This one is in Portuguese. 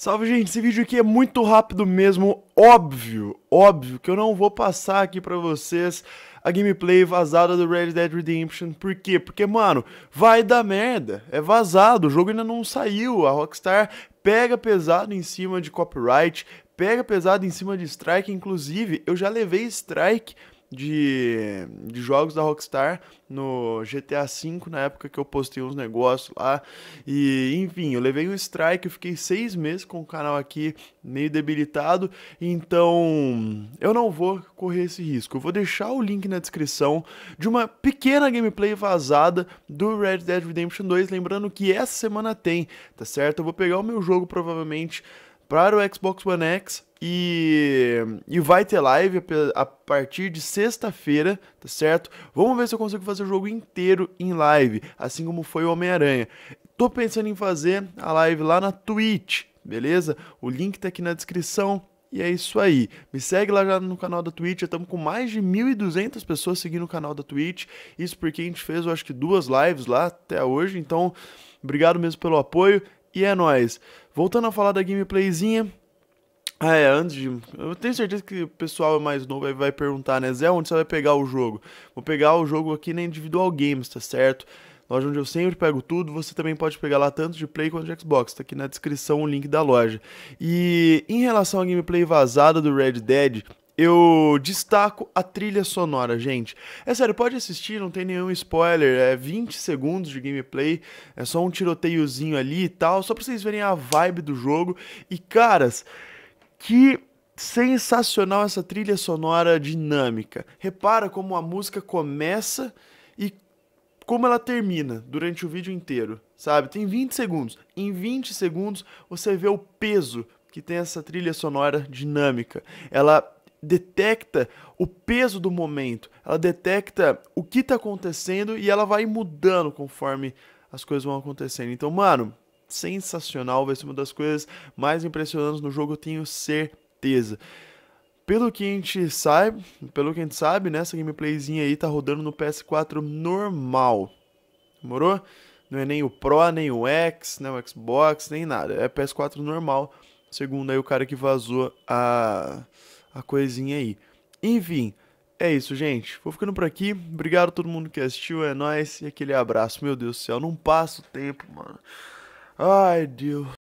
Salve, gente! Esse vídeo aqui é muito rápido mesmo, óbvio, óbvio que eu não vou passar aqui pra vocês a gameplay vazada do Red Dead Redemption. Por quê? Porque, mano, vai dar merda, é vazado, o jogo ainda não saiu, a Rockstar pega pesado em cima de copyright, pega pesado em cima de strike, inclusive eu já levei strike de, de jogos da Rockstar no GTA V, na época que eu postei uns negócios lá. E, enfim, eu levei um strike, eu fiquei seis meses com o canal aqui meio debilitado. Então, eu não vou correr esse risco. Eu vou deixar o link na descrição de uma pequena gameplay vazada do Red Dead Redemption 2. Lembrando que essa semana tem, tá certo? Eu vou pegar o meu jogo provavelmente para o Xbox One X e, e vai ter live a partir de sexta-feira, tá certo? Vamos ver se eu consigo fazer o jogo inteiro em live, assim como foi o Homem-Aranha. Tô pensando em fazer a live lá na Twitch, beleza? O link tá aqui na descrição. E é isso aí. Me segue lá já no canal da Twitch. Estamos com mais de 1.200 pessoas seguindo o canal da Twitch. Isso porque a gente fez, eu acho que duas lives lá até hoje. Então, obrigado mesmo pelo apoio. E é nóis. Voltando a falar da gameplayzinha, ah, é, antes de. Eu tenho certeza que o pessoal mais novo vai perguntar, né? Zé, onde você vai pegar o jogo? Vou pegar o jogo aqui na Individual Games, tá certo? Loja onde eu sempre pego tudo, você também pode pegar lá tanto de Play quanto de Xbox. Tá aqui na descrição o link da loja. E em relação à gameplay vazada do Red Dead, eu destaco a trilha sonora, gente. É sério, pode assistir, não tem nenhum spoiler. É 20 segundos de gameplay, é só um tiroteiozinho ali e tal, só pra vocês verem a vibe do jogo. E caras. Que sensacional essa trilha sonora dinâmica. Repara como a música começa e como ela termina durante o vídeo inteiro, sabe? Tem 20 segundos. Em 20 segundos você vê o peso que tem essa trilha sonora dinâmica. Ela detecta o peso do momento, ela detecta o que está acontecendo e ela vai mudando conforme as coisas vão acontecendo. Então, mano, sensacional, vai ser uma das coisas mais impressionantes no jogo, eu tenho certeza. Pelo que a gente sabe, pelo que a gente sabe, né, essa gameplayzinha aí tá rodando no PS4 normal. Demorou? Não é nem o Pro, nem o X, nem o Xbox, nem nada. É PS4 normal, segundo aí o cara que vazou a, a coisinha aí. Enfim, é isso, gente. Vou ficando por aqui. Obrigado a todo mundo que assistiu, é nóis. E aquele abraço. Meu Deus do céu, não passa o tempo, mano. I do.